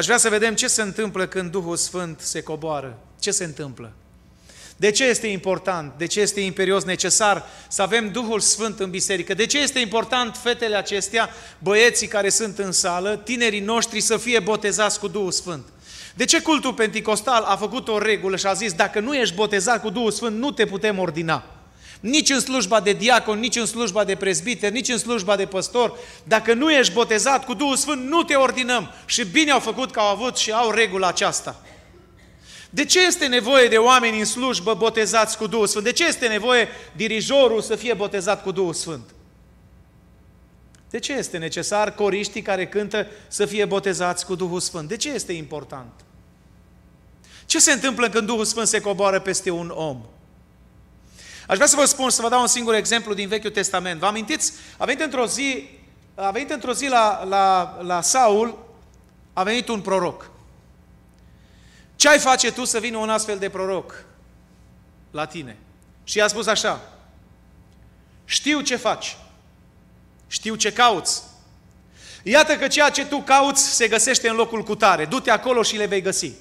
Aș vrea să vedem ce se întâmplă când Duhul Sfânt se coboară. Ce se întâmplă? De ce este important? De ce este imperios necesar să avem Duhul Sfânt în biserică? De ce este important fetele acestea, băieții care sunt în sală, tinerii noștri să fie botezați cu Duhul Sfânt? De ce cultul pentecostal a făcut o regulă și a zis dacă nu ești botezat cu Duhul Sfânt, nu te putem ordina? nici în slujba de diacon, nici în slujba de prezbiter, nici în slujba de păstor. Dacă nu ești botezat cu Duhul Sfânt, nu te ordinăm. Și bine au făcut că au avut și au regula aceasta. De ce este nevoie de oameni în slujbă botezați cu Duhul Sfânt? De ce este nevoie dirijorul să fie botezat cu Duhul Sfânt? De ce este necesar coriștii care cântă să fie botezați cu Duhul Sfânt? De ce este important? Ce se întâmplă când Duhul Sfânt se coboară peste un om? Aș vrea să vă spun, să vă dau un singur exemplu din Vechiul Testament. Vă amintiți? A venit într-o zi, a venit într-o zi la, la, la Saul, a venit un proroc. Ce ai face tu să vină un astfel de proroc la tine? Și i-a spus așa, știu ce faci, știu ce cauți, Iată că ceea ce tu cauți se găsește în locul cutare. Du-te acolo și le vei găsi.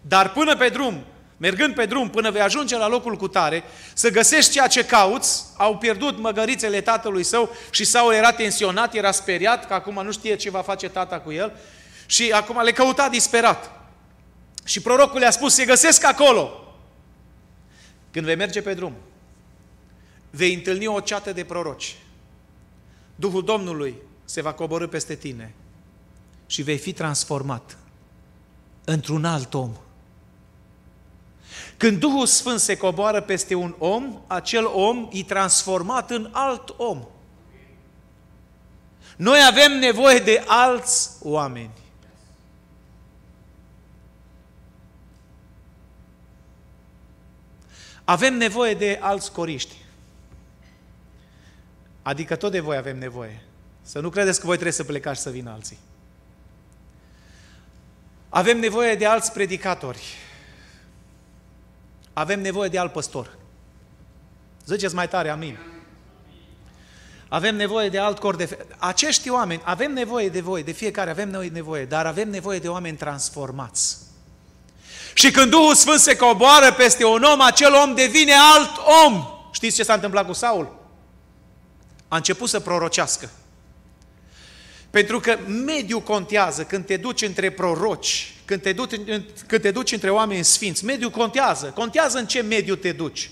Dar până pe drum, mergând pe drum până vei ajunge la locul cu tare, să găsești ceea ce cauți, au pierdut măgărițele tatălui său și Saul era tensionat, era speriat, că acum nu știe ce va face tata cu el și acum le căuta disperat. Și prorocul le-a spus, se găsesc acolo. Când vei merge pe drum, vei întâlni o ceată de proroci. Duhul Domnului se va coborâ peste tine și vei fi transformat într-un alt om când Duhul Sfânt se coboară peste un om, acel om e transformat în alt om. Noi avem nevoie de alți oameni. Avem nevoie de alți coriști. Adică tot de voi avem nevoie. Să nu credeți că voi trebuie să plecați să vină alții. Avem nevoie de alți predicatori. Avem nevoie de alt păstor. Ziceți mai tare, amin. Avem nevoie de alt cor de fe... Acești oameni, avem nevoie de voi, de fiecare avem noi nevoie, dar avem nevoie de oameni transformați. Și când Duhul Sfânt se coboară peste un om, acel om devine alt om. Știți ce s-a întâmplat cu Saul? A început să prorocească. Pentru că mediul contează când te duci între proroci, când te duci, când te duci între oameni sfinți. Mediul contează. Contează în ce mediu te duci.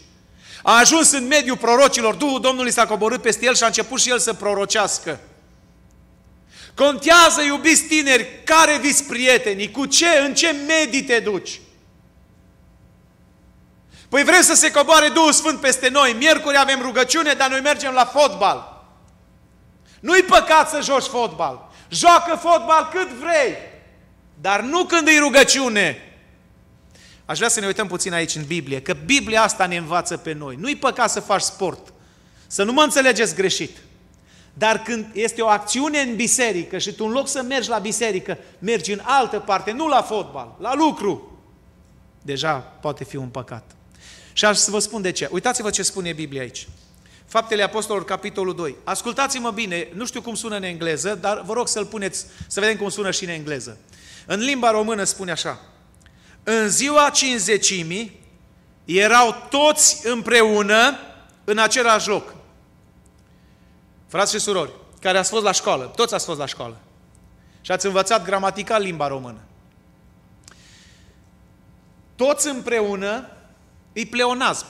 A ajuns în mediul prorocilor, Duhul Domnului s-a coborât peste el și a început și el să prorocească. Contează, iubiți tineri, care vi prietenii, cu ce, în ce medii te duci. Păi vrem să se coboare Duhul Sfânt peste noi. Miercuri avem rugăciune, dar noi mergem la fotbal. Nu-i păcat să joci fotbal. Joacă fotbal cât vrei, dar nu când e rugăciune. Aș vrea să ne uităm puțin aici în Biblie, că Biblia asta ne învață pe noi. Nu-i păcat să faci sport. Să nu mă înțelegeți greșit. Dar când este o acțiune în biserică și tu în loc să mergi la biserică, mergi în altă parte, nu la fotbal, la lucru, deja poate fi un păcat. Și aș să vă spun de ce. Uitați-vă ce spune Biblia aici. Faptele Apostolilor, capitolul 2. Ascultați-mă bine, nu știu cum sună în engleză, dar vă rog să-l puneți, să vedem cum sună și în engleză. În limba română spune așa, în ziua cinzecimii erau toți împreună în același loc. Frați și surori, care ați fost la școală, toți ați fost la școală și ați învățat gramatica limba română. Toți împreună îi pleonazm.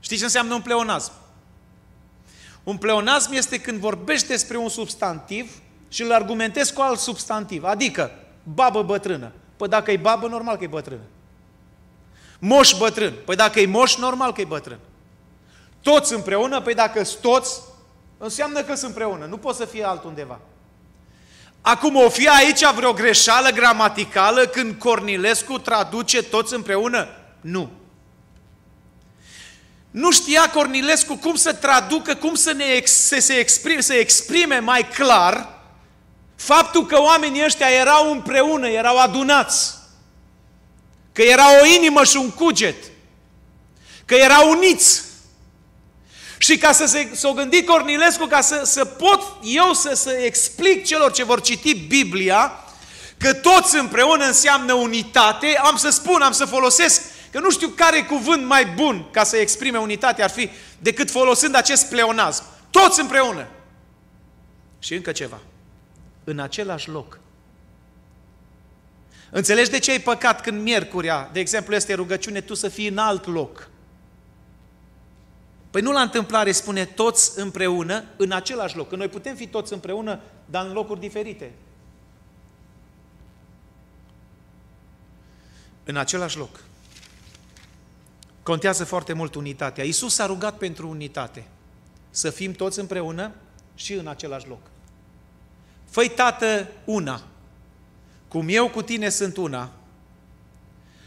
Știți ce înseamnă un pleonazm? Un pleonasm este când vorbești despre un substantiv și îl argumentezi cu alt substantiv. Adică, babă bătrână. Păi dacă e babă, normal că e bătrână. Moș bătrân. Păi dacă e moș, normal că e bătrân. Toți împreună, păi dacă toți, înseamnă că sunt împreună. Nu poți să fie altundeva. Acum o fi aici vreo greșeală gramaticală când Cornilescu traduce toți împreună? Nu. Nu știa Cornilescu cum să traducă, cum să, ne ex- să, se exprime, să exprime mai clar faptul că oamenii ăștia erau împreună, erau adunați, că era o inimă și un cuget, că erau uniți. Și ca să se, s-o gândi Cornilescu, ca să, să pot eu să, să explic celor ce vor citi Biblia, că toți împreună înseamnă unitate, am să spun, am să folosesc Că nu știu care cuvânt mai bun ca să exprime unitate ar fi decât folosind acest pleonazm. Toți împreună. Și încă ceva. În același loc. Înțelegi de ce ai păcat când miercurea, de exemplu, este rugăciune, tu să fii în alt loc. Păi nu la întâmplare spune toți împreună, în același loc. Că noi putem fi toți împreună, dar în locuri diferite. În același loc. Contează foarte mult unitatea. Iisus a rugat pentru unitate. Să fim toți împreună și în același loc. Făi, Tată, una. Cum eu cu tine sunt una.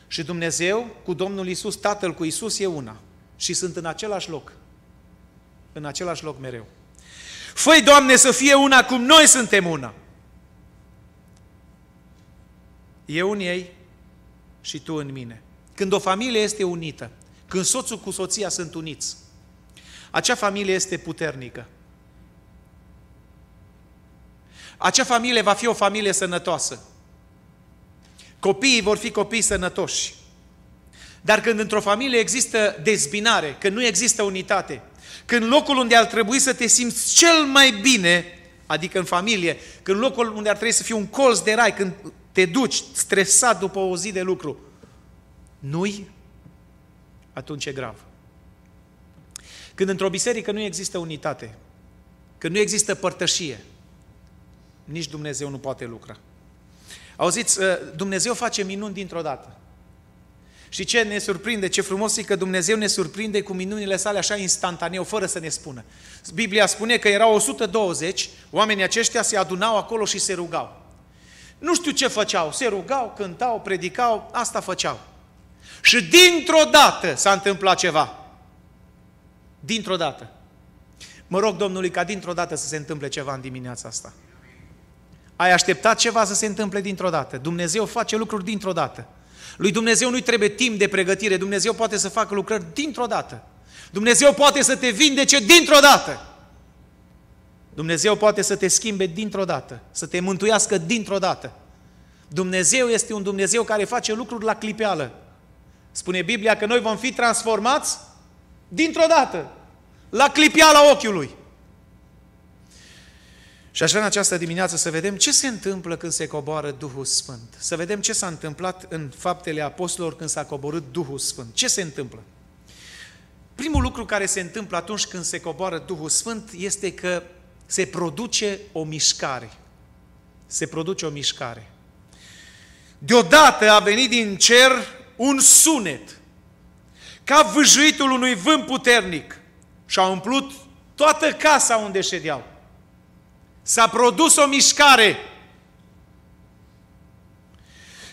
Și Dumnezeu cu Domnul Iisus, Tatăl cu Iisus e una. Și sunt în același loc. În același loc mereu. Făi, Doamne, să fie una cum noi suntem una. Eu în ei și tu în mine. Când o familie este unită, când soțul cu soția sunt uniți, acea familie este puternică. Acea familie va fi o familie sănătoasă. Copiii vor fi copii sănătoși. Dar când într-o familie există dezbinare, când nu există unitate, când locul unde ar trebui să te simți cel mai bine, adică în familie, când locul unde ar trebui să fii un colț de rai, când te duci stresat după o zi de lucru, nu-i atunci e grav. Când într-o biserică nu există unitate, când nu există părtășie, nici Dumnezeu nu poate lucra. Auziți, ă, Dumnezeu face minuni dintr-o dată. Și ce ne surprinde, ce frumos e că Dumnezeu ne surprinde cu minunile sale așa instantaneu, fără să ne spună. Biblia spune că erau 120, oamenii aceștia se adunau acolo și se rugau. Nu știu ce făceau, se rugau, cântau, predicau, asta făceau. Și dintr-o dată s-a întâmplat ceva. Dintr-o dată. Mă rog, Domnului, ca dintr-o dată să se întâmple ceva în dimineața asta. Ai așteptat ceva să se întâmple dintr-o dată. Dumnezeu face lucruri dintr-o dată. Lui Dumnezeu nu-i trebuie timp de pregătire. Dumnezeu poate să facă lucrări dintr-o dată. Dumnezeu poate să te vindece dintr-o dată. Dumnezeu poate să te schimbe dintr-o dată, să te mântuiască dintr-o dată. Dumnezeu este un Dumnezeu care face lucruri la clipeală. Spune Biblia că noi vom fi transformați dintr-o dată, la clipiala ochiului. Și aș vrea în această dimineață să vedem ce se întâmplă când se coboară Duhul Sfânt. Să vedem ce s-a întâmplat în faptele apostolilor când s-a coborât Duhul Sfânt. Ce se întâmplă? Primul lucru care se întâmplă atunci când se coboară Duhul Sfânt este că se produce o mișcare. Se produce o mișcare. Deodată a venit din cer un sunet, ca vâjuitul unui vânt puternic și a umplut toată casa unde ședeau. S-a produs o mișcare.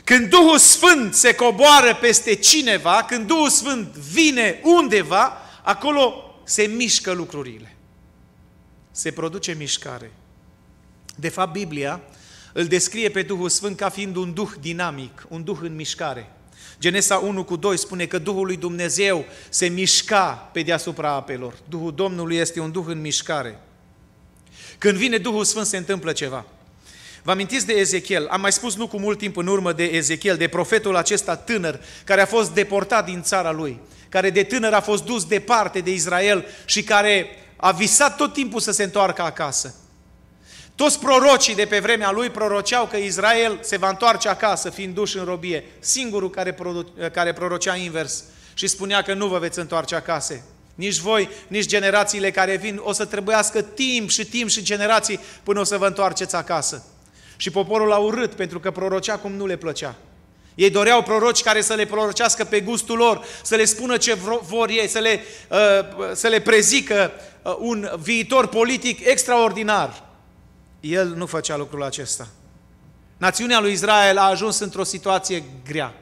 Când Duhul Sfânt se coboară peste cineva, când Duhul Sfânt vine undeva, acolo se mișcă lucrurile. Se produce mișcare. De fapt, Biblia îl descrie pe Duhul Sfânt ca fiind un Duh dinamic, un Duh în mișcare. Genesa 1 cu 2 spune că Duhul lui Dumnezeu se mișca pe deasupra apelor. Duhul Domnului este un Duh în mișcare. Când vine Duhul Sfânt se întâmplă ceva. Vă amintiți de Ezechiel? Am mai spus nu cu mult timp în urmă de Ezechiel, de profetul acesta tânăr care a fost deportat din țara lui, care de tânăr a fost dus departe de Israel și care a visat tot timpul să se întoarcă acasă. Toți prorocii de pe vremea lui proroceau că Israel se va întoarce acasă, fiind duși în robie. Singurul care, produ- care prorocea invers și spunea că nu vă veți întoarce acasă. Nici voi, nici generațiile care vin, o să trebuiască timp și timp și generații până o să vă întoarceți acasă. Și poporul a urât pentru că prorocea cum nu le plăcea. Ei doreau proroci care să le prorocească pe gustul lor, să le spună ce vor ei, să le, uh, să le prezică uh, un viitor politic extraordinar. El nu făcea lucrul acesta. Națiunea lui Israel a ajuns într-o situație grea.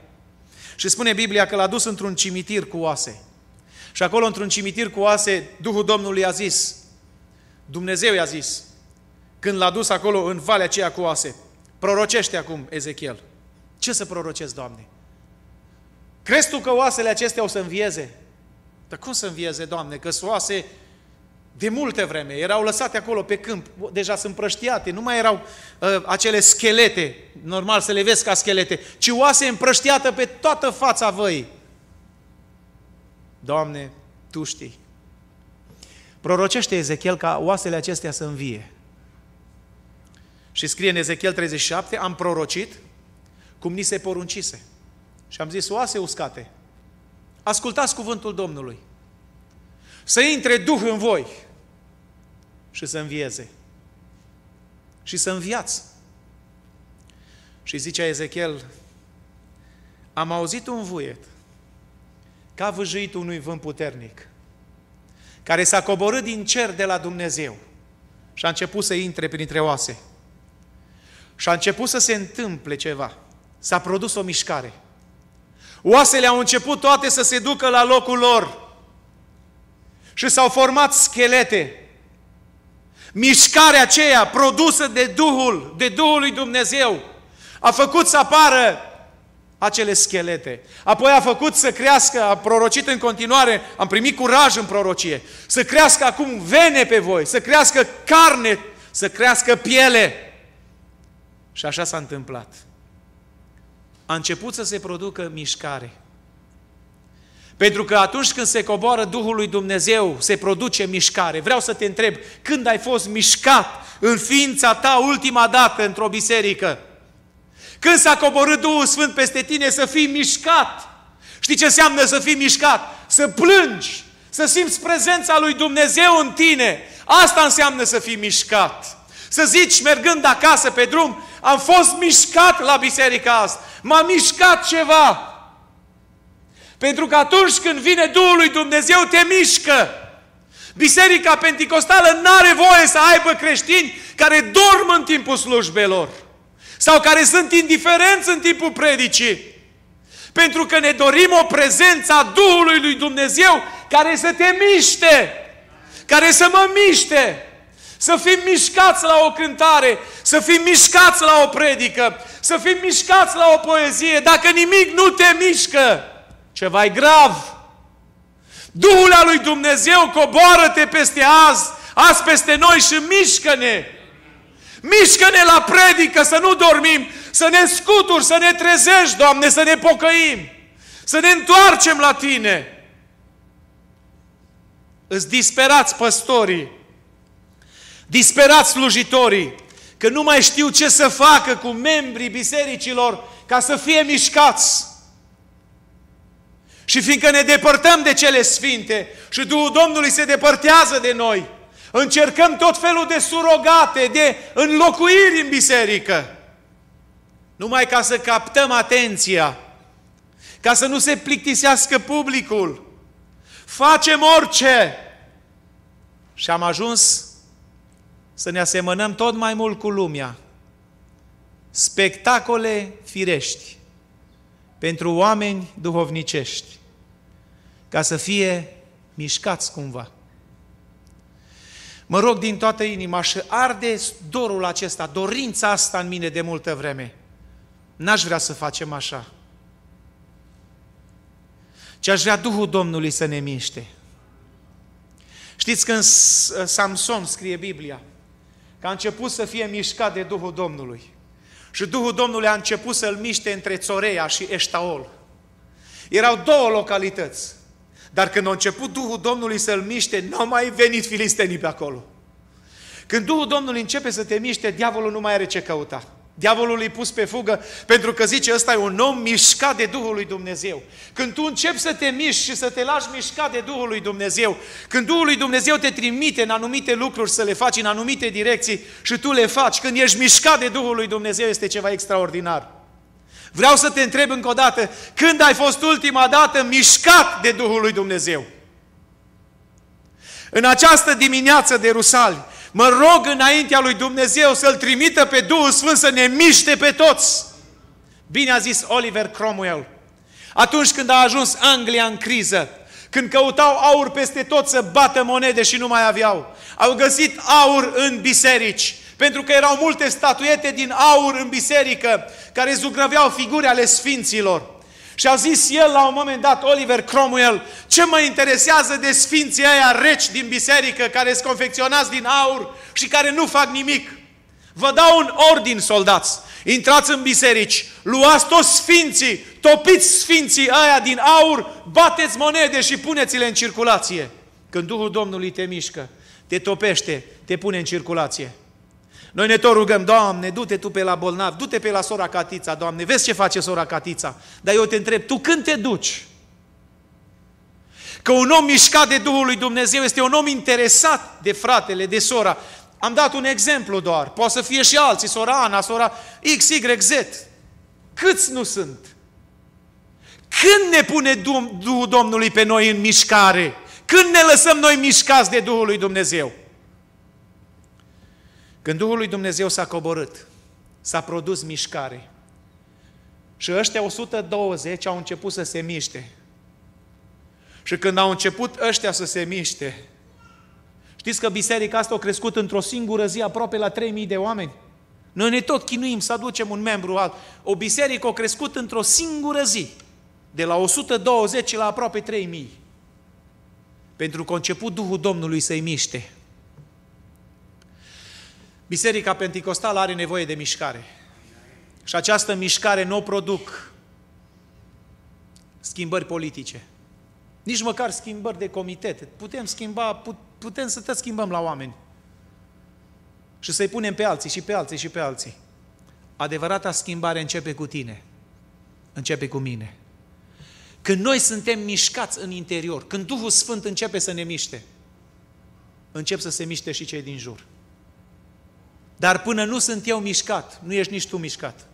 Și spune Biblia că l-a dus într-un cimitir cu oase. Și acolo, într-un cimitir cu oase, Duhul Domnului a zis, Dumnezeu i-a zis, când l-a dus acolo în valea aceea cu oase, prorocește acum Ezechiel. Ce să prorocezi, Doamne? Crezi tu că oasele acestea o să învieze? Dar cum să învieze, Doamne? Că oase de multe vreme, erau lăsate acolo pe câmp, deja sunt prăștiate, nu mai erau uh, acele schelete, normal să le vezi ca schelete, ci oase împrăștiată pe toată fața văii. Doamne, Tu știi. Prorocește Ezechiel ca oasele acestea să învie. Și scrie în Ezechiel 37, am prorocit cum ni se poruncise. Și am zis, oase uscate, ascultați cuvântul Domnului. Să intre Duh în voi și să învieze. Și să înviați. Și zicea Ezechiel, am auzit un vuiet, ca vâjâit unui vânt puternic, care s-a coborât din cer de la Dumnezeu și a început să intre printre oase. Și a început să se întâmple ceva. S-a produs o mișcare. Oasele au început toate să se ducă la locul lor. Și s-au format schelete. Mișcarea aceea produsă de Duhul, de Duhul lui Dumnezeu, a făcut să apară acele schelete. Apoi a făcut să crească, a prorocit în continuare, am primit curaj în prorocie, să crească acum vene pe voi, să crească carne, să crească piele. Și așa s-a întâmplat. A început să se producă mișcare. Pentru că atunci când se coboară Duhul lui Dumnezeu, se produce mișcare. Vreau să te întreb, când ai fost mișcat în ființa ta ultima dată într-o biserică? Când s-a coborât Duhul Sfânt peste tine să fii mișcat? Știi ce înseamnă să fii mișcat? Să plângi, să simți prezența lui Dumnezeu în tine. Asta înseamnă să fii mișcat. Să zici, mergând acasă pe drum, am fost mișcat la biserica asta, m-a mișcat ceva. Pentru că atunci când vine Duhul lui Dumnezeu, te mișcă. Biserica Pentecostală nu are voie să aibă creștini care dorm în timpul slujbelor sau care sunt indiferenți în timpul predicii. Pentru că ne dorim o prezență a Duhului lui Dumnezeu care să te miște, care să mă miște, să fim mișcați la o cântare, să fim mișcați la o predică, să fim mișcați la o poezie, dacă nimic nu te mișcă ceva e grav. Duhul al lui Dumnezeu coboară-te peste azi, azi peste noi și mișcă-ne. Mișcă-ne la predică, să nu dormim, să ne scuturi, să ne trezești, Doamne, să ne pocăim, să ne întoarcem la Tine. Îți disperați păstorii, disperați slujitorii, că nu mai știu ce să facă cu membrii bisericilor ca să fie mișcați. Și fiindcă ne depărtăm de cele sfinte și Duhul Domnului se depărtează de noi, încercăm tot felul de surogate, de înlocuiri în biserică, numai ca să captăm atenția, ca să nu se plictisească publicul. Facem orice! Și am ajuns să ne asemănăm tot mai mult cu lumea. Spectacole firești pentru oameni duhovnicești, ca să fie mișcați cumva. Mă rog din toată inima și arde dorul acesta, dorința asta în mine de multă vreme. N-aș vrea să facem așa. Ci aș vrea Duhul Domnului să ne miște. Știți când Samson scrie Biblia, că a început să fie mișcat de Duhul Domnului. Și Duhul Domnului a început să-l miște între Țoreia și Eștaol. Erau două localități. Dar când a început Duhul Domnului să-l miște, n-au mai venit filistenii pe acolo. Când Duhul Domnului începe să te miște, diavolul nu mai are ce căuta. Diavolul îi pus pe fugă pentru că zice, ăsta e un om mișcat de Duhul lui Dumnezeu. Când tu începi să te miști și să te lași mișcat de Duhul lui Dumnezeu, când Duhul lui Dumnezeu te trimite în anumite lucruri să le faci, în anumite direcții și tu le faci, când ești mișcat de Duhul lui Dumnezeu, este ceva extraordinar. Vreau să te întreb încă o dată, când ai fost ultima dată mișcat de Duhul lui Dumnezeu? În această dimineață de Rusali, Mă rog înaintea lui Dumnezeu să-L trimită pe Duhul Sfânt să ne miște pe toți. Bine a zis Oliver Cromwell. Atunci când a ajuns Anglia în criză, când căutau aur peste tot să bată monede și nu mai aveau, au găsit aur în biserici, pentru că erau multe statuete din aur în biserică care zugrăveau figuri ale sfinților. Și a zis el la un moment dat, Oliver Cromwell, ce mă interesează de sfinții aia reci din biserică care sunt confecționați din aur și care nu fac nimic. Vă dau un ordin, soldați. Intrați în biserici, luați toți sfinții, topiți sfinții aia din aur, bateți monede și puneți-le în circulație. Când Duhul Domnului te mișcă, te topește, te pune în circulație. Noi ne tot rugăm, Doamne, du-te Tu pe la bolnav, du-te pe la sora Catița, Doamne, vezi ce face sora Catița. Dar eu te întreb, Tu când te duci? Că un om mișcat de Duhul lui Dumnezeu este un om interesat de fratele, de sora. Am dat un exemplu doar, poate să fie și alții, sora Ana, sora X, Y, Z. Câți nu sunt? Când ne pune Duhul Domnului pe noi în mișcare? Când ne lăsăm noi mișcați de Duhul lui Dumnezeu? Când Duhul lui Dumnezeu s-a coborât, s-a produs mișcare. Și ăștia 120 au început să se miște. Și când au început ăștia să se miște, știți că biserica asta a crescut într-o singură zi aproape la 3000 de oameni? Noi ne tot chinuim să aducem un membru alt. O biserică a crescut într-o singură zi, de la 120 la aproape 3000. Pentru că a început Duhul Domnului să-i miște. Biserica Pentecostală are nevoie de mișcare. Și această mișcare nu o produc schimbări politice. Nici măcar schimbări de comitet. Putem schimba, putem să te schimbăm la oameni. Și să-i punem pe alții și pe alții și pe alții. Adevărata schimbare începe cu tine. Începe cu mine. Când noi suntem mișcați în interior, când Duhul Sfânt începe să ne miște, încep să se miște și cei din jur. Dar până nu sunt eu mișcat, nu ești nici tu mișcat.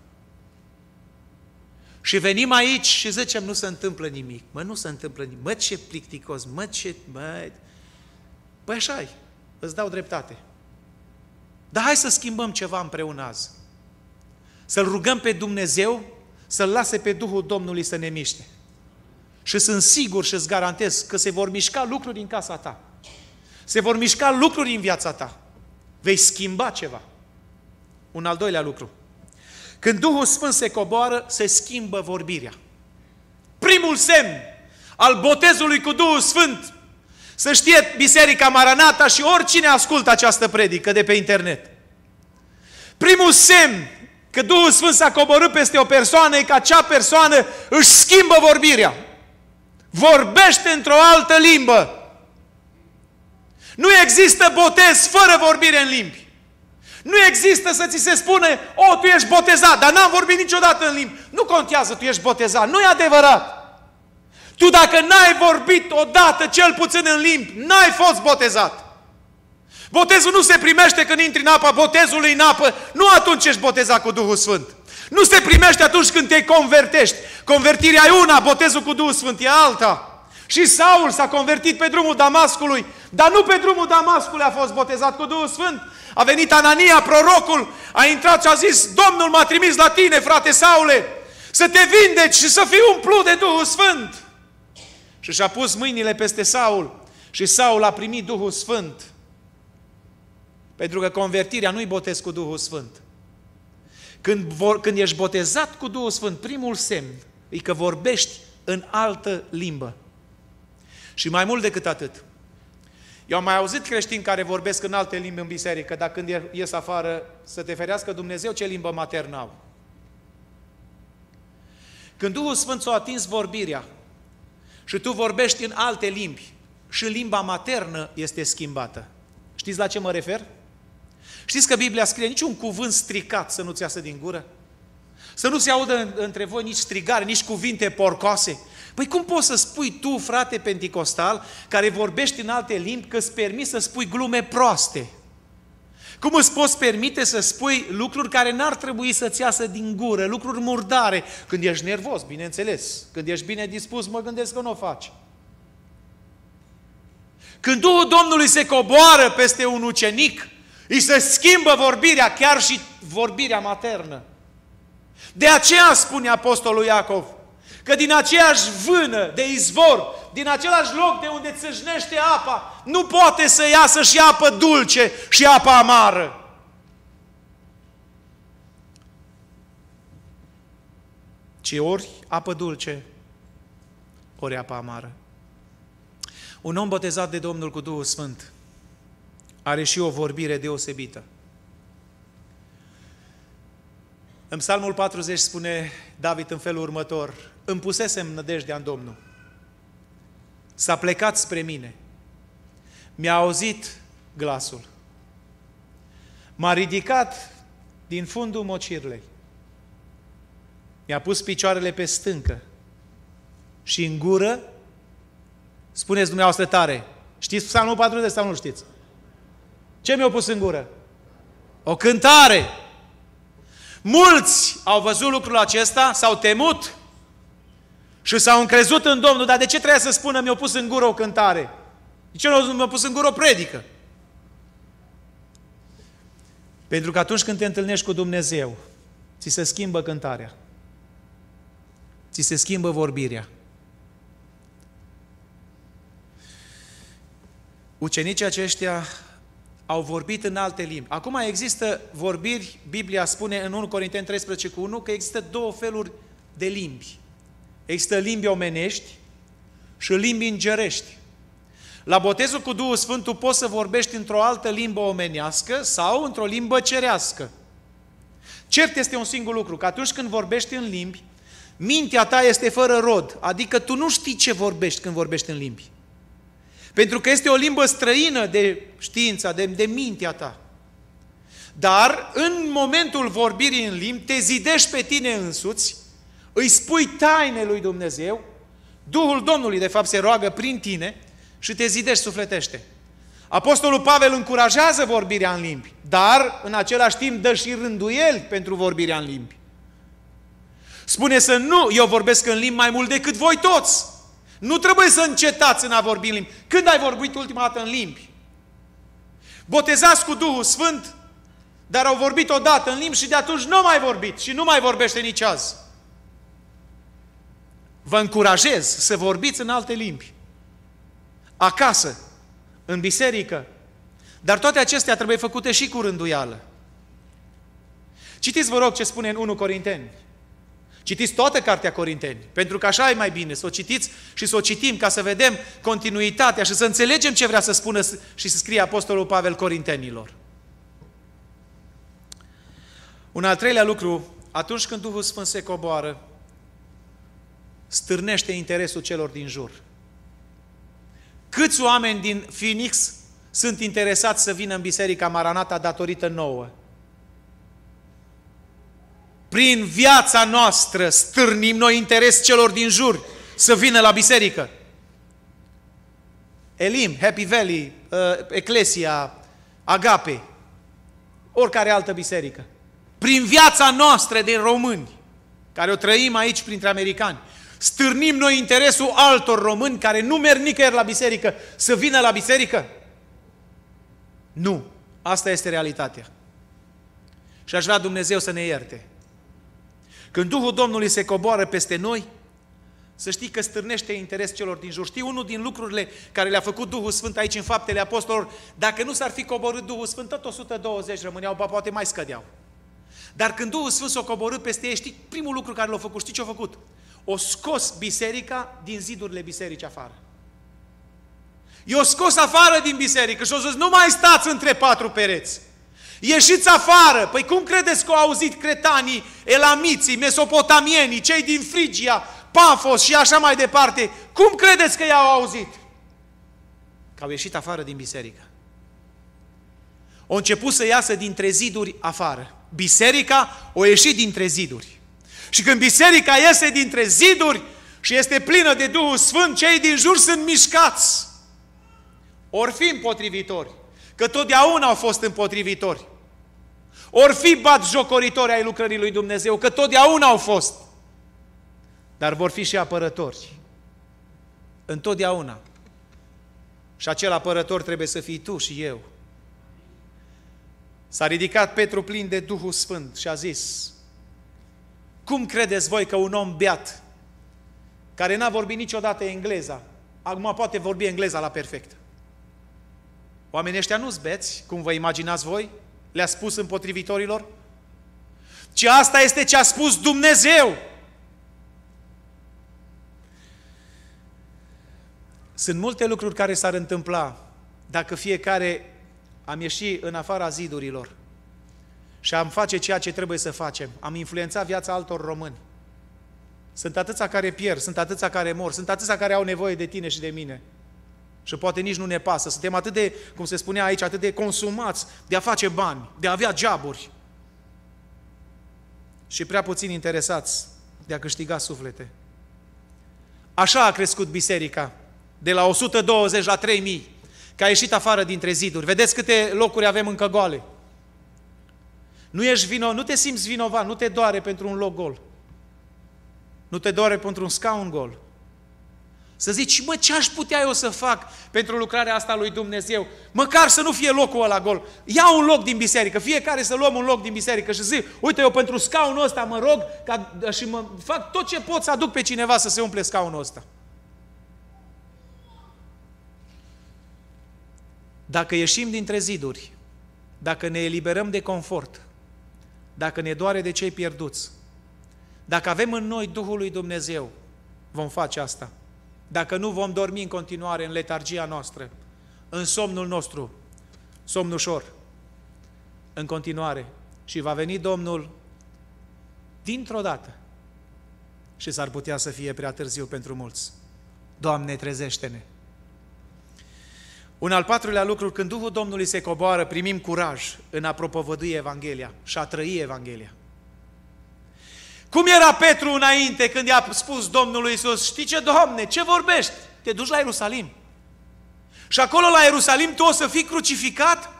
Și venim aici și zicem, nu se întâmplă nimic. Mă, nu se întâmplă nimic. Mă, ce plicticos, mă, ce... Mă... Păi așa -i. îți dau dreptate. Dar hai să schimbăm ceva împreună azi. Să-L rugăm pe Dumnezeu, să-L lase pe Duhul Domnului să ne miște. Și sunt sigur și îți garantez că se vor mișca lucruri în casa ta. Se vor mișca lucruri în viața ta. Vei schimba ceva. Un al doilea lucru. Când Duhul Sfânt se coboară, se schimbă vorbirea. Primul semn al botezului cu Duhul Sfânt, să știe Biserica Maranata și oricine ascultă această predică de pe internet. Primul semn că Duhul Sfânt s-a coborât peste o persoană e că acea persoană își schimbă vorbirea. Vorbește într-o altă limbă. Nu există botez fără vorbire în limbi. Nu există să ți se spune, o, tu ești botezat, dar n-am vorbit niciodată în limbi. Nu contează, tu ești botezat. Nu e adevărat. Tu dacă n-ai vorbit odată, cel puțin în limbi, n-ai fost botezat. Botezul nu se primește când intri în apa botezului în apă, nu atunci ești botezat cu Duhul Sfânt. Nu se primește atunci când te convertești. Convertirea e una, botezul cu Duhul Sfânt e alta. Și Saul s-a convertit pe drumul Damascului, dar nu pe drumul Damascului a fost botezat cu Duhul Sfânt, a venit Anania, prorocul, a intrat și a zis, Domnul m-a trimis la tine, frate Saule, să te vindeci și să fii umplut de Duhul Sfânt. Și și-a pus mâinile peste Saul și Saul a primit Duhul Sfânt. Pentru că convertirea nu-i botez cu Duhul Sfânt. Când, vor, când ești botezat cu Duhul Sfânt, primul semn e că vorbești în altă limbă. Și mai mult decât atât, eu am mai auzit creștini care vorbesc în alte limbi în biserică, dar când ies afară să te ferească Dumnezeu, ce limbă maternă au? Când Duhul Sfânt s-a atins vorbirea și tu vorbești în alte limbi și limba maternă este schimbată, știți la ce mă refer? Știți că Biblia scrie niciun cuvânt stricat să nu-ți iasă din gură? Să nu se audă între voi nici strigare, nici cuvinte porcoase, Păi cum poți să spui tu, frate penticostal, care vorbești în alte limbi, că îți permiți să spui glume proaste? Cum îți poți permite să spui lucruri care n-ar trebui să-ți iasă din gură, lucruri murdare, când ești nervos, bineînțeles, când ești bine dispus, mă gândesc că nu o faci. Când Duhul Domnului se coboară peste un ucenic, îi se schimbă vorbirea, chiar și vorbirea maternă. De aceea spune Apostolul Iacov, Că din aceeași vână de izvor, din același loc de unde țâșnește apa, nu poate să iasă și apă dulce și apă amară. Ci ori apă dulce, ori apă amară. Un om botezat de Domnul cu Duhul Sfânt are și o vorbire deosebită. În Psalmul 40 spune David în felul următor, îmi pusesem nădejdea în Domnul. S-a plecat spre mine. Mi-a auzit glasul. M-a ridicat din fundul mocirlei. Mi-a pus picioarele pe stâncă și în gură, spuneți dumneavoastră tare, știți psalmul 40 sau nu știți? Ce mi-a pus în gură? O cântare! Mulți au văzut lucrul acesta, s-au temut și s-au încrezut în Domnul, dar de ce trebuia să spună mi-au pus în gură o cântare? De ce nu mi-au pus în gură o predică? Pentru că atunci când te întâlnești cu Dumnezeu, ți se schimbă cântarea. Ți se schimbă vorbirea. Ucenicii aceștia au vorbit în alte limbi. Acum există vorbiri, Biblia spune în 1 Corinteni 13 cu 1 că există două feluri de limbi. Există limbi omenești și limbi îngerești. La botezul cu Duhul Sfânt tu poți să vorbești într-o altă limbă omenească sau într-o limbă cerească. Cert este un singur lucru, că atunci când vorbești în limbi, mintea ta este fără rod, adică tu nu știi ce vorbești când vorbești în limbi. Pentru că este o limbă străină de știința, de, de mintea ta. Dar în momentul vorbirii în limbi te zidești pe tine însuți îi spui taine lui Dumnezeu, Duhul Domnului, de fapt, se roagă prin tine și te zidești sufletește. Apostolul Pavel încurajează vorbirea în limbi, dar în același timp dă și rânduieli pentru vorbirea în limbi. Spune să nu, eu vorbesc în limbi mai mult decât voi toți. Nu trebuie să încetați în a vorbi în limbi. Când ai vorbit ultima dată în limbi? Botezați cu Duhul Sfânt, dar au vorbit odată în limbi și de atunci nu mai vorbit și nu mai vorbește nici azi. Vă încurajez să vorbiți în alte limbi. Acasă, în biserică. Dar toate acestea trebuie făcute și cu rânduială. Citiți, vă rog, ce spune în 1 Corinteni. Citiți toată cartea Corinteni, pentru că așa e mai bine, să o citiți și să o citim ca să vedem continuitatea și să înțelegem ce vrea să spună și să scrie Apostolul Pavel Corintenilor. Un al treilea lucru, atunci când Duhul Sfânt se coboară, stârnește interesul celor din jur. Câți oameni din Phoenix sunt interesați să vină în Biserica Maranata datorită nouă? Prin viața noastră stârnim noi interes celor din jur să vină la biserică. Elim, Happy Valley, uh, Eclesia, Agape, oricare altă biserică. Prin viața noastră de români, care o trăim aici printre americani, stârnim noi interesul altor români care nu merg nicăieri la biserică să vină la biserică? Nu. Asta este realitatea. Și aș vrea Dumnezeu să ne ierte. Când Duhul Domnului se coboară peste noi, să știi că stârnește interes celor din jur. Știi, unul din lucrurile care le-a făcut Duhul Sfânt aici în faptele apostolilor, dacă nu s-ar fi coborât Duhul Sfânt, tot 120 rămâneau, ba poate mai scădeau. Dar când Duhul Sfânt s-a coborât peste ei, știi primul lucru care l-a făcut? Știi ce a făcut? o scos biserica din zidurile bisericii afară. I-o scos afară din biserică și o zis, nu mai stați între patru pereți. Ieșiți afară! Păi cum credeți că au auzit cretanii, elamiții, mesopotamienii, cei din Frigia, Pafos și așa mai departe? Cum credeți că i-au auzit? Că au ieșit afară din biserică. Au început să iasă dintre ziduri afară. Biserica o ieșit dintre ziduri. Și când biserica iese dintre ziduri și este plină de Duhul Sfânt, cei din jur sunt mișcați. Or fi împotrivitori, că totdeauna au fost împotrivitori. Or fi batjocoritori ai lucrării lui Dumnezeu, că totdeauna au fost. Dar vor fi și apărători. Întotdeauna. Și acel apărător trebuie să fii tu și eu. S-a ridicat Petru plin de Duhul Sfânt și a zis, cum credeți voi că un om beat, care n-a vorbit niciodată engleza, acum poate vorbi engleza la perfect? Oamenii ăștia nu zbeți, cum vă imaginați voi? Le-a spus împotrivitorilor? Ci asta este ce a spus Dumnezeu. Sunt multe lucruri care s-ar întâmpla dacă fiecare am ieșit în afara zidurilor și am face ceea ce trebuie să facem. Am influențat viața altor români. Sunt atâția care pierd, sunt atâția care mor, sunt atâția care au nevoie de tine și de mine. Și poate nici nu ne pasă. Suntem atât de, cum se spunea aici, atât de consumați de a face bani, de a avea geaburi. Și prea puțin interesați de a câștiga suflete. Așa a crescut biserica, de la 120 la 3000, că a ieșit afară dintre ziduri. Vedeți câte locuri avem încă goale. Nu ești vino, nu te simți vinovat, nu te doare pentru un loc gol. Nu te doare pentru un scaun gol. Să zici, mă, ce aș putea eu să fac pentru lucrarea asta lui Dumnezeu? Măcar să nu fie locul ăla gol. Ia un loc din biserică, fiecare să luăm un loc din biserică și zic, uite, eu pentru scaunul ăsta mă rog ca, și mă fac tot ce pot să aduc pe cineva să se umple scaunul ăsta. Dacă ieșim dintre ziduri, dacă ne eliberăm de confort, dacă ne doare de cei pierduți, dacă avem în noi Duhul lui Dumnezeu, vom face asta. Dacă nu, vom dormi în continuare în letargia noastră, în somnul nostru, somn ușor, în continuare. Și va veni Domnul dintr-o dată și s-ar putea să fie prea târziu pentru mulți. Doamne, trezește-ne! Un al patrulea lucru, când Duhul Domnului se coboară, primim curaj în a propovădui Evanghelia și a trăi Evanghelia. Cum era Petru înainte când i-a spus Domnului Iisus, știi ce, Doamne, ce vorbești? Te duci la Ierusalim. Și acolo la Ierusalim tu o să fii crucificat?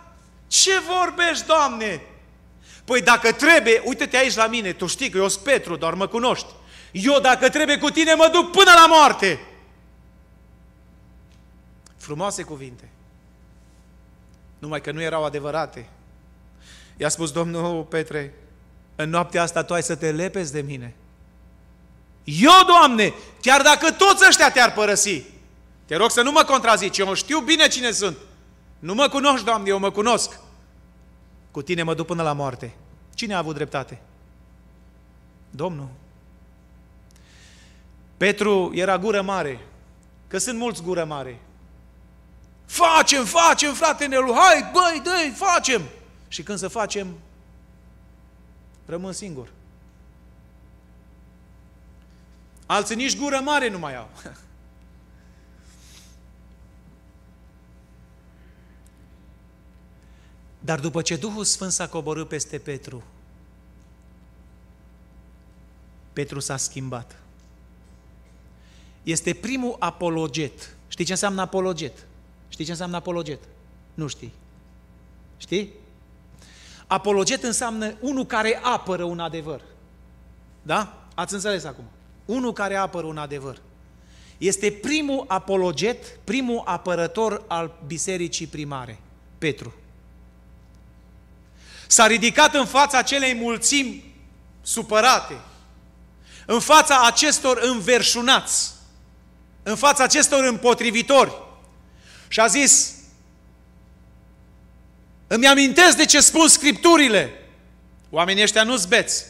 Ce vorbești, Doamne? Păi dacă trebuie, uite-te aici la mine, tu știi că eu sunt Petru, doar mă cunoști. Eu dacă trebuie cu tine mă duc până la moarte. Frumoase cuvinte numai că nu erau adevărate. I-a spus Domnul Petre, în noaptea asta tu ai să te lepezi de mine. Eu, Doamne, chiar dacă toți ăștia te-ar părăsi, te rog să nu mă contrazici, eu știu bine cine sunt. Nu mă cunoști, Doamne, eu mă cunosc. Cu tine mă duc până la moarte. Cine a avut dreptate? Domnul. Petru era gură mare, că sunt mulți gură mare. Facem, facem, frate Nelu, hai, băi, dă facem! Și când să facem, rămân singur. Alții nici gură mare nu mai au. Dar după ce Duhul Sfânt s-a coborât peste Petru, Petru s-a schimbat. Este primul apologet. Știi ce înseamnă apologet? Știi ce înseamnă apologet? Nu știi. Știi? Apologet înseamnă unul care apără un adevăr. Da? Ați înțeles acum. Unul care apără un adevăr. Este primul apologet, primul apărător al bisericii primare, Petru. S-a ridicat în fața acelei mulțimi supărate, în fața acestor înverșunați, în fața acestor împotrivitori, și a zis, îmi amintesc de ce spun Scripturile. Oamenii ăștia nu zbeți.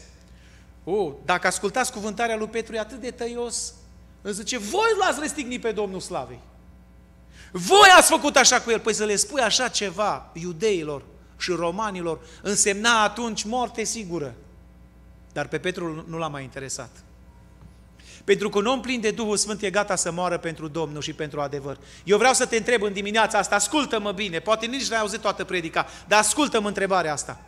Uh, dacă ascultați cuvântarea lui Petru, e atât de tăios. Îmi zice, voi l-ați răstignit pe Domnul Slavei. Voi ați făcut așa cu el. Păi să le spui așa ceva iudeilor și romanilor, însemna atunci moarte sigură. Dar pe Petru nu l-a mai interesat. Pentru că un om plin de Duhul Sfânt e gata să moară pentru Domnul și pentru adevăr. Eu vreau să te întreb în dimineața asta, ascultă-mă bine, poate nici n-ai auzit toată predica, dar ascultă-mă întrebarea asta.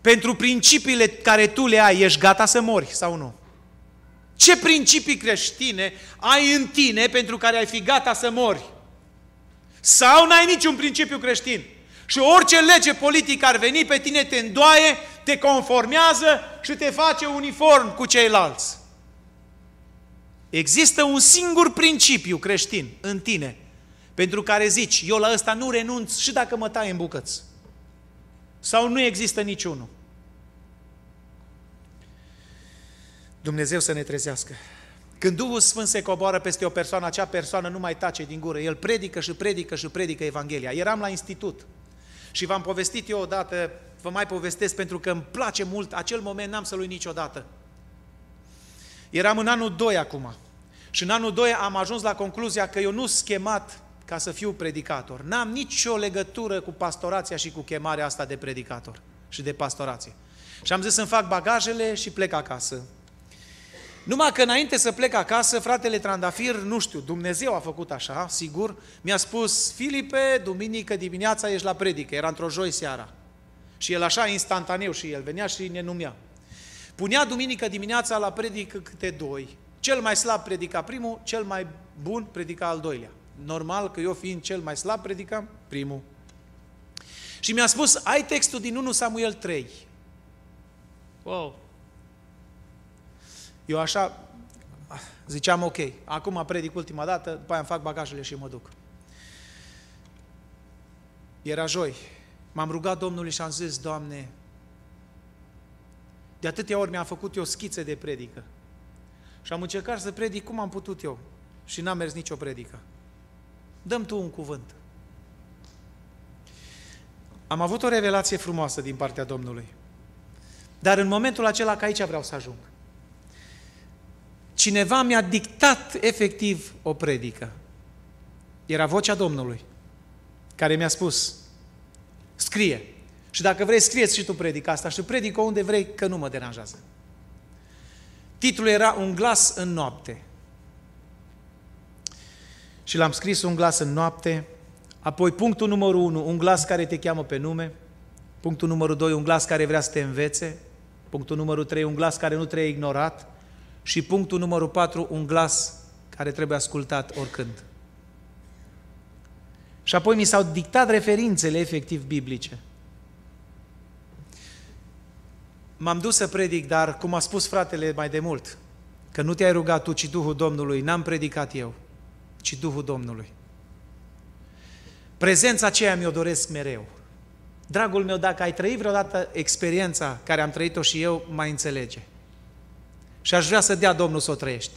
Pentru principiile care tu le ai, ești gata să mori sau nu? Ce principii creștine ai în tine pentru care ai fi gata să mori? Sau n-ai niciun principiu creștin? Și orice lege politică ar veni pe tine, te îndoaie, te conformează și te face uniform cu ceilalți. Există un singur principiu creștin în tine, pentru care zici, eu la ăsta nu renunț și dacă mă tai în bucăți. Sau nu există niciunul. Dumnezeu să ne trezească. Când Duhul Sfânt se coboară peste o persoană, acea persoană nu mai tace din gură. El predică și predică și predică Evanghelia. Eram la institut și v-am povestit eu odată, vă mai povestesc pentru că îmi place mult, acel moment n-am să-l uit niciodată. Eram în anul 2 acum. Și în anul 2 am ajuns la concluzia că eu nu sunt chemat ca să fiu predicator. N-am nicio legătură cu pastorația și cu chemarea asta de predicator și de pastorație. Și am zis să-mi fac bagajele și plec acasă. Numai că înainte să plec acasă, fratele Trandafir, nu știu, Dumnezeu a făcut așa, sigur, mi-a spus, Filipe, duminică dimineața ești la predică, era într-o joi seara. Și el așa, instantaneu, și el venea și ne numea. Punea duminică dimineața la predică câte doi. Cel mai slab predica primul, cel mai bun predica al doilea. Normal că eu fiind cel mai slab predicam primul. Și mi-a spus, ai textul din 1 Samuel 3. Wow! Eu așa ziceam, ok, acum predic ultima dată, după aia îmi fac bagajele și mă duc. Era joi. M-am rugat Domnului și am zis, Doamne, de atâtea ori mi-am făcut eu schițe de predică. Și am încercat să predic cum am putut eu. Și n am mers nicio predică. Dăm tu un cuvânt. Am avut o revelație frumoasă din partea Domnului. Dar în momentul acela că aici vreau să ajung. Cineva mi-a dictat efectiv o predică. Era vocea Domnului care mi-a spus, scrie, și dacă vrei, scrieți și tu predica asta și predică unde vrei, că nu mă deranjează. Titlul era Un glas în noapte. Și l-am scris Un glas în noapte, apoi punctul numărul 1, Un glas care te cheamă pe nume, punctul numărul 2, Un glas care vrea să te învețe, punctul numărul 3, Un glas care nu trebuie ignorat și punctul numărul 4, Un glas care trebuie ascultat oricând. Și apoi mi s-au dictat referințele efectiv biblice. m-am dus să predic, dar cum a spus fratele mai de mult, că nu te-ai rugat tu, ci Duhul Domnului, n-am predicat eu, ci Duhul Domnului. Prezența aceea mi-o doresc mereu. Dragul meu, dacă ai trăit vreodată experiența care am trăit-o și eu, mai înțelege. Și aș vrea să dea Domnul să o trăiești.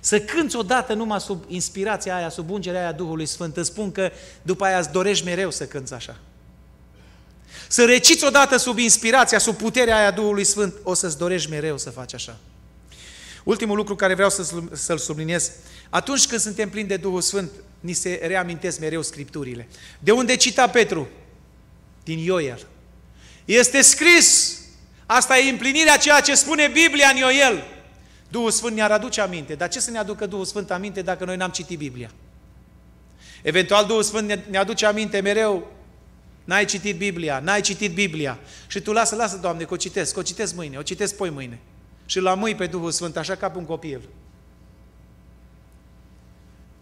Să cânți odată numai sub inspirația aia, sub ungerea aia Duhului Sfânt. Îți spun că după aia îți dorești mereu să cânți așa. Să reciți odată sub inspirația, sub puterea aia Duhului Sfânt, o să-ți dorești mereu să faci așa. Ultimul lucru care vreau să-l subliniez, atunci când suntem plini de Duhul Sfânt, ni se reamintesc mereu Scripturile. De unde cita Petru? Din Ioel. Este scris! Asta e împlinirea ceea ce spune Biblia în Ioel. Duhul Sfânt ne-ar aduce aminte. Dar ce să ne aducă Duhul Sfânt aminte dacă noi n-am citit Biblia? Eventual Duhul Sfânt ne aduce aminte mereu N-ai citit Biblia, n-ai citit Biblia. Și tu lasă, lasă, Doamne, că o citesc, că o citesc mâine, o citesc poi mâine. Și la mâi pe Duhul Sfânt, așa ca pe un copil.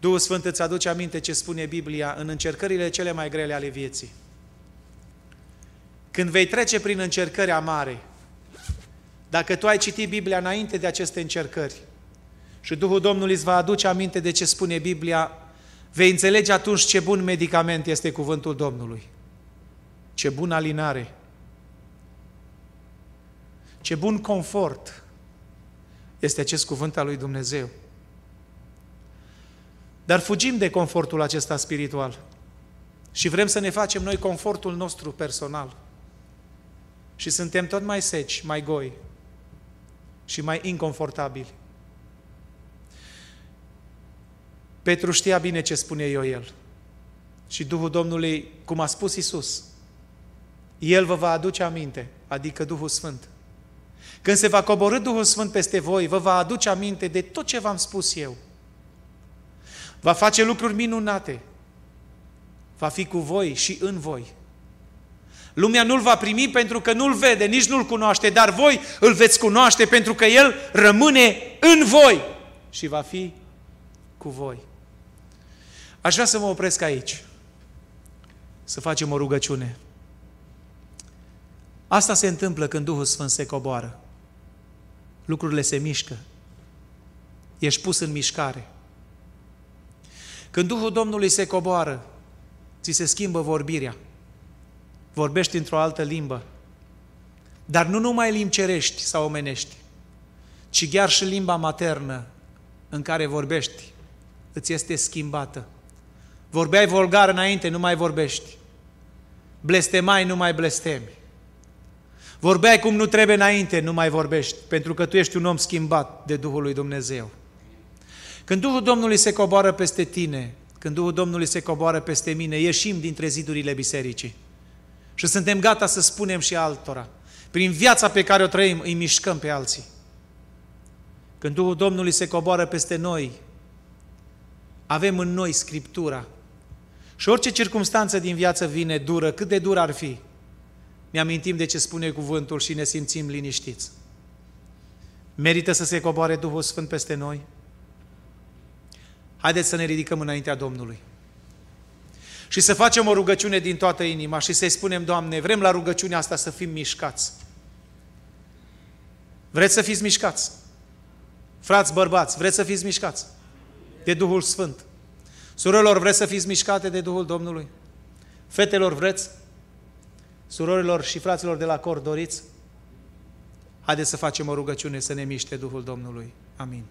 Duhul Sfânt îți aduce aminte ce spune Biblia în încercările cele mai grele ale vieții. Când vei trece prin încercări mare, dacă tu ai citit Biblia înainte de aceste încercări și Duhul Domnului îți va aduce aminte de ce spune Biblia, vei înțelege atunci ce bun medicament este cuvântul Domnului. Ce bună alinare! Ce bun confort este acest cuvânt al lui Dumnezeu. Dar fugim de confortul acesta spiritual și vrem să ne facem noi confortul nostru personal. Și suntem tot mai seci, mai goi și mai inconfortabili. Petru știa bine ce spune eu el. Și Duhul Domnului, cum a spus Isus, el vă va aduce aminte, adică Duhul Sfânt. Când se va coborâ Duhul Sfânt peste voi, vă va aduce aminte de tot ce v-am spus eu. Va face lucruri minunate. Va fi cu voi și în voi. Lumea nu-l va primi pentru că nu-l vede, nici nu-l cunoaște, dar voi îl veți cunoaște pentru că el rămâne în voi și va fi cu voi. Aș vrea să mă opresc aici. Să facem o rugăciune. Asta se întâmplă când Duhul Sfânt se coboară. Lucrurile se mișcă. Ești pus în mișcare. Când Duhul Domnului se coboară, ți se schimbă vorbirea. Vorbești într-o altă limbă. Dar nu numai limbi cerești sau omenești, ci chiar și limba maternă în care vorbești îți este schimbată. Vorbeai vulgar înainte, nu mai vorbești. Blestemai, nu mai blestemi. Vorbeai cum nu trebuie înainte, nu mai vorbești, pentru că tu ești un om schimbat de Duhul lui Dumnezeu. Când Duhul Domnului se coboară peste tine, când Duhul Domnului se coboară peste mine, ieșim dintre zidurile bisericii. Și suntem gata să spunem și altora. Prin viața pe care o trăim, îi mișcăm pe alții. Când Duhul Domnului se coboară peste noi, avem în noi Scriptura. Și orice circunstanță din viață vine dură, cât de dură ar fi, ne amintim de ce spune cuvântul și ne simțim liniștiți. Merită să se coboare Duhul Sfânt peste noi? Haideți să ne ridicăm înaintea Domnului și să facem o rugăciune din toată inima și să-i spunem, Doamne, vrem la rugăciunea asta să fim mișcați. Vreți să fiți mișcați? Frați, bărbați, vreți să fiți mișcați? De Duhul Sfânt. Surorilor, vreți să fiți mișcate de Duhul Domnului? Fetelor, vreți? Surorilor și fraților de la cor, doriți? Haideți să facem o rugăciune să ne miște Duhul Domnului. Amin.